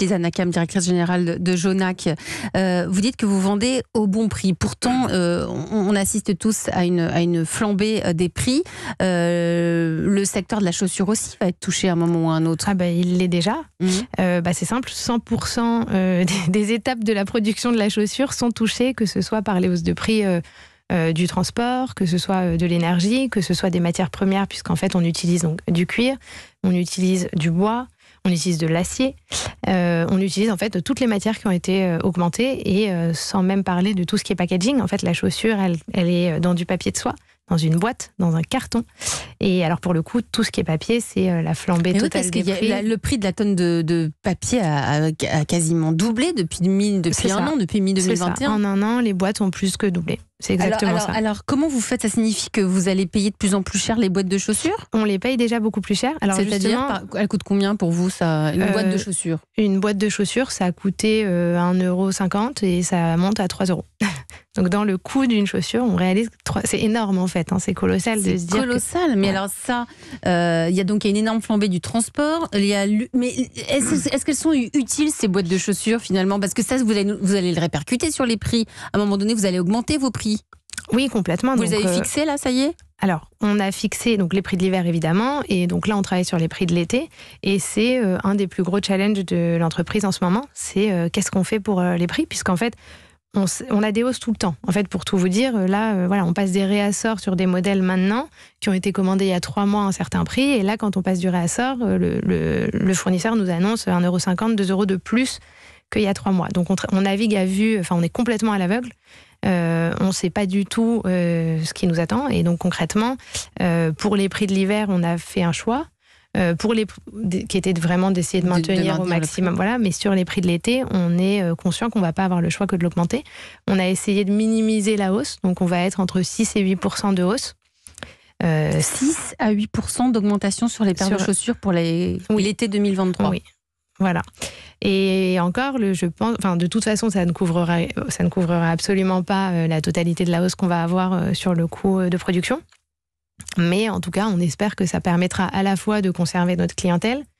Lisanne Kam, directrice générale de Jonac. Euh, vous dites que vous vendez au bon prix. Pourtant, euh, on, assiste tous à une, à une flambée euh, des prix. le secteur de la chaussure aussi va être touché à un moment ou à un autre. Ah bah, il l'est déjà. Mmh. Bah, c'est simple, 100% des, étapes de la production de la chaussure sont touchées, que ce soit par les hausses de prix. du transport, que ce soit de l'énergie, que ce soit des matières premières, puisqu'en fait on utilise donc du cuir, on utilise du bois, on utilise de l'acier, euh, on utilise en fait toutes les matières qui ont été euh, augmentées et euh, sans même parler de tout ce qui est packaging. En fait, la chaussure, elle, est dans du papier de soie, dans une boîte, dans un carton. Et alors pour le coup, tout ce qui est papier, c'est la flambée totale des le prix de la tonne de, papier a, quasiment doublé depuis, depuis un an, depuis mi En un an, les boîtes ont plus que doublé. C'est exactement alors, ça. Alors, comment vous faites Ça signifie que vous allez payer de plus en plus cher les boîtes de chaussures On les paye déjà beaucoup plus cher. C'est-à-dire, elles coûtent combien pour vous une boîte de euh, chaussures Une boîte de chaussures, ça a coûté euh, euro 1,50€ et ça monte à 3€. Donc dans le coût d'une chaussure, on réalise c'est énorme en fait, hein. c'est colossal de Colossal, mais alors ça, euh, il y a donc une énorme flambée du transport. Y a, mais est-ce qu'elles sont utiles ces boîtes de chaussures finalement Parce que ça, vous allez, vous allez le répercuter sur les prix. À un moment donné, vous allez augmenter vos prix. Oui, complètement. Vous avez euh, fixé, là, ça y est alors, on a fixé donc les prix de l'hiver évidemment, et donc là on travaille sur les prix de l'été, et c'est euh, un des plus gros challenges de l'entreprise en ce moment, c'est euh, qu'est-ce qu'on fait pour les prix, puisqu'en fait on, a des hausses tout le temps. En fait, pour tout vous dire, là, voilà, on passe des réassorts sur des modèles maintenant qui ont été commandés il y a trois mois à un certain prix, et là quand on passe du réassort, le, fournisseur nous annonce 1,50€, 2€ de plus qu'il y a trois mois. Donc on, on navigue à vue, enfin on est complètement à l'aveugle. Euh, on ne sait pas du tout euh, ce qui nous attend. Et donc concrètement, euh, pour les prix de l'hiver, on a fait un choix. pour les qui était vraiment d'essayer de, maintenir au maximum voilà mais sur les prix de l'été on est conscient qu'on va pas avoir le choix que de l'augmenter on a essayé de minimiser la hausse donc on va être entre 6 et 8 de hausse 6 à 8 d'augmentation sur les paires de chaussures pour l'été les... 2023. Oui. Voilà. Et encore, je pense, enfin, de toute façon, ça ne couvrira, ça ne couvrira absolument pas euh, la totalité de la hausse qu'on va avoir euh, sur le coût euh, de production. Mais en tout cas, on espère que ça permettra à la fois de conserver notre clientèle,